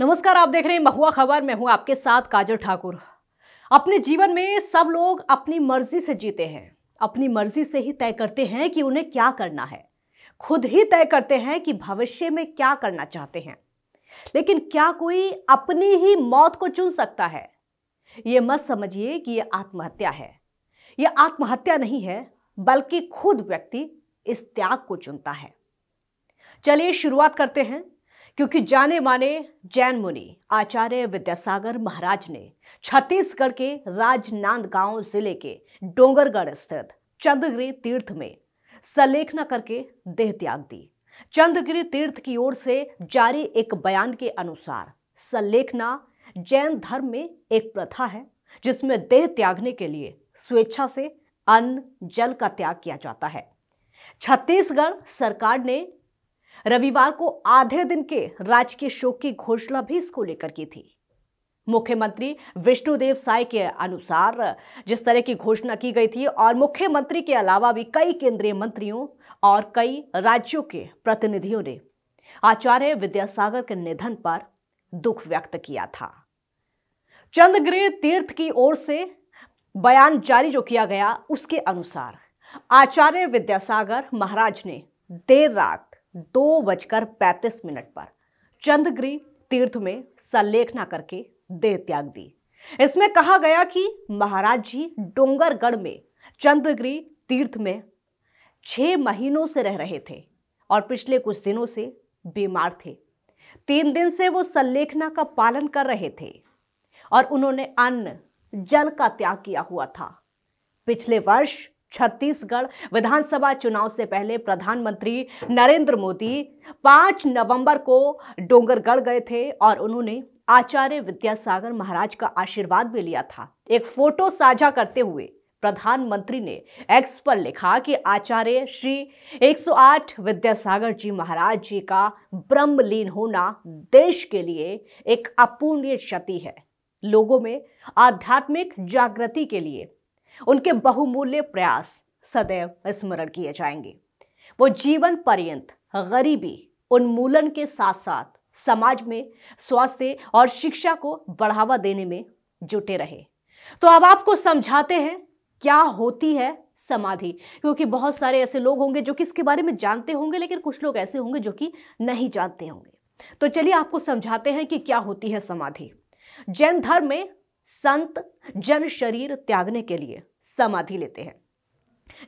नमस्कार आप देख रहे हैं महुआ खबर मैं हूं आपके साथ काजल ठाकुर अपने जीवन में सब लोग अपनी मर्जी से जीते हैं अपनी मर्जी से ही तय करते हैं कि उन्हें क्या करना है खुद ही तय करते हैं कि भविष्य में क्या करना चाहते हैं लेकिन क्या कोई अपनी ही मौत को चुन सकता है ये मत समझिए कि ये आत्महत्या है यह आत्महत्या नहीं है बल्कि खुद व्यक्ति इस त्याग को चुनता है चलिए शुरुआत करते हैं क्योंकि जाने माने जैन मुनि आचार्य विद्यासागर महाराज ने छत्तीसगढ़ के राजनांदगांव जिले के डोंगरगढ़ स्थित चंद्रगिरी तीर्थ में सलेखना करके देह त्याग दी चंद्रगिरी तीर्थ की ओर से जारी एक बयान के अनुसार सलेखना जैन धर्म में एक प्रथा है जिसमें देह त्यागने के लिए स्वेच्छा से अन्न जल का त्याग किया जाता है छत्तीसगढ़ सरकार ने रविवार को आधे दिन के राजकीय शोक की घोषणा भी इसको लेकर की थी मुख्यमंत्री विष्णुदेव साय के अनुसार जिस तरह की घोषणा की गई थी और मुख्यमंत्री के अलावा भी कई केंद्रीय मंत्रियों और कई राज्यों के प्रतिनिधियों ने आचार्य विद्यासागर के निधन पर दुख व्यक्त किया था चंद्रगृह तीर्थ की ओर से बयान जारी जो किया गया उसके अनुसार आचार्य विद्यासागर महाराज ने देर रात दो बजकर पैंतीस मिनट पर चंद्रगिरी तीर्थ में संलेखना करके देह त्याग दी इसमें कहा गया कि महाराज जी डोंगरगढ़ में चंद्रगिरी तीर्थ में छह महीनों से रह रहे थे और पिछले कुछ दिनों से बीमार थे तीन दिन से वो संलेखना का पालन कर रहे थे और उन्होंने अन्न जल का त्याग किया हुआ था पिछले वर्ष छत्तीसगढ़ विधानसभा चुनाव से पहले प्रधानमंत्री नरेंद्र मोदी पांच नवंबर को डोंगरगढ़ गए थे और उन्होंने आचार्य विद्यासागर महाराज का आशीर्वाद भी लिया था एक फोटो साझा करते हुए प्रधानमंत्री ने एक्स पर लिखा कि आचार्य श्री 108 विद्यासागर जी महाराज जी का ब्रह्मलीन होना देश के लिए एक अपूर्णीय क्षति है लोगों में आध्यात्मिक जागृति के लिए उनके बहुमूल्य प्रयास सदैव स्मरण किए जाएंगे वो जीवन पर्यंत गरीबी उन्मूलन के साथ साथ समाज में स्वास्थ्य और शिक्षा को बढ़ावा देने में जुटे रहे तो अब आपको समझाते हैं क्या होती है समाधि क्योंकि बहुत सारे ऐसे लोग होंगे जो कि इसके बारे में जानते होंगे लेकिन कुछ लोग ऐसे होंगे जो कि नहीं जानते होंगे तो चलिए आपको समझाते हैं कि क्या होती है समाधि जैन धर्म में संत जन शरीर त्यागने के लिए समाधि लेते हैं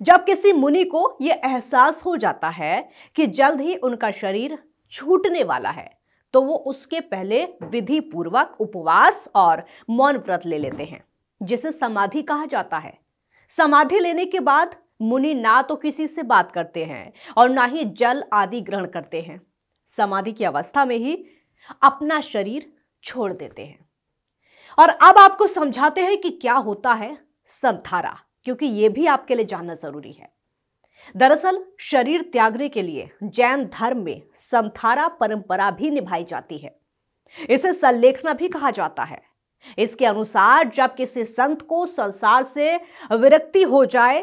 जब किसी मुनि को यह एहसास हो जाता है कि जल्द ही उनका शरीर छूटने वाला है तो वो उसके पहले विधि पूर्वक उपवास और मौन व्रत ले लेते हैं जिसे समाधि कहा जाता है समाधि लेने के बाद मुनि ना तो किसी से बात करते हैं और ना ही जल आदि ग्रहण करते हैं समाधि की अवस्था में ही अपना शरीर छोड़ देते हैं और अब आपको समझाते हैं कि क्या होता है संथारा क्योंकि यह भी आपके लिए जानना जरूरी है दरअसल शरीर त्यागने के लिए जैन धर्म में संथारा परंपरा भी निभाई जाती है इसे संलेखना भी कहा जाता है इसके अनुसार जब किसी संत को संसार से विरक्ति हो जाए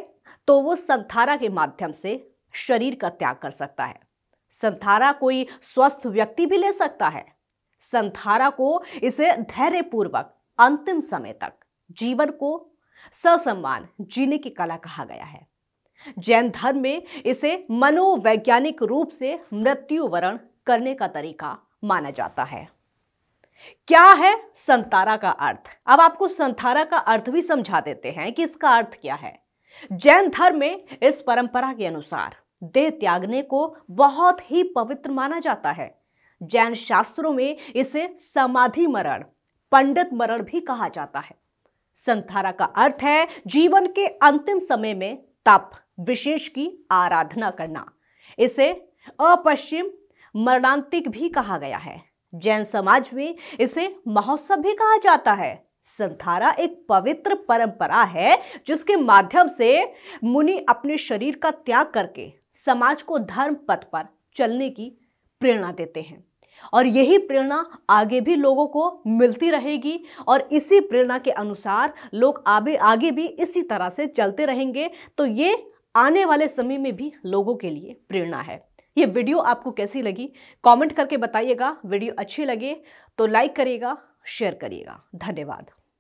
तो वो संथारा के माध्यम से शरीर का त्याग कर सकता है संथारा कोई स्वस्थ व्यक्ति भी ले सकता है संथारा को इसे धैर्यपूर्वक अंतिम समय तक जीवन को ससम्मान जीने की कला कहा गया है जैन धर्म में इसे मनोवैज्ञानिक रूप से मृत्यु वरण करने का तरीका माना जाता है क्या है संतारा का अर्थ अब आपको संतारा का अर्थ भी समझा देते हैं कि इसका अर्थ क्या है जैन धर्म में इस परंपरा के अनुसार देह त्यागने को बहुत ही पवित्र माना जाता है जैन शास्त्रों में इसे समाधि मरण पंडित मरण भी कहा जाता है संथारा का अर्थ है जीवन के अंतिम समय में तप विशेष की आराधना करना इसे अपश्चिम मरणांतिक भी कहा गया है जैन समाज में इसे महोत्सव भी कहा जाता है संथारा एक पवित्र परंपरा है जिसके माध्यम से मुनि अपने शरीर का त्याग करके समाज को धर्म पथ पर चलने की प्रेरणा देते हैं और यही प्रेरणा आगे भी लोगों को मिलती रहेगी और इसी प्रेरणा के अनुसार लोग आगे आगे भी इसी तरह से चलते रहेंगे तो ये आने वाले समय में भी लोगों के लिए प्रेरणा है ये वीडियो आपको कैसी लगी कमेंट करके बताइएगा वीडियो अच्छी लगे तो लाइक करिएगा शेयर करिएगा धन्यवाद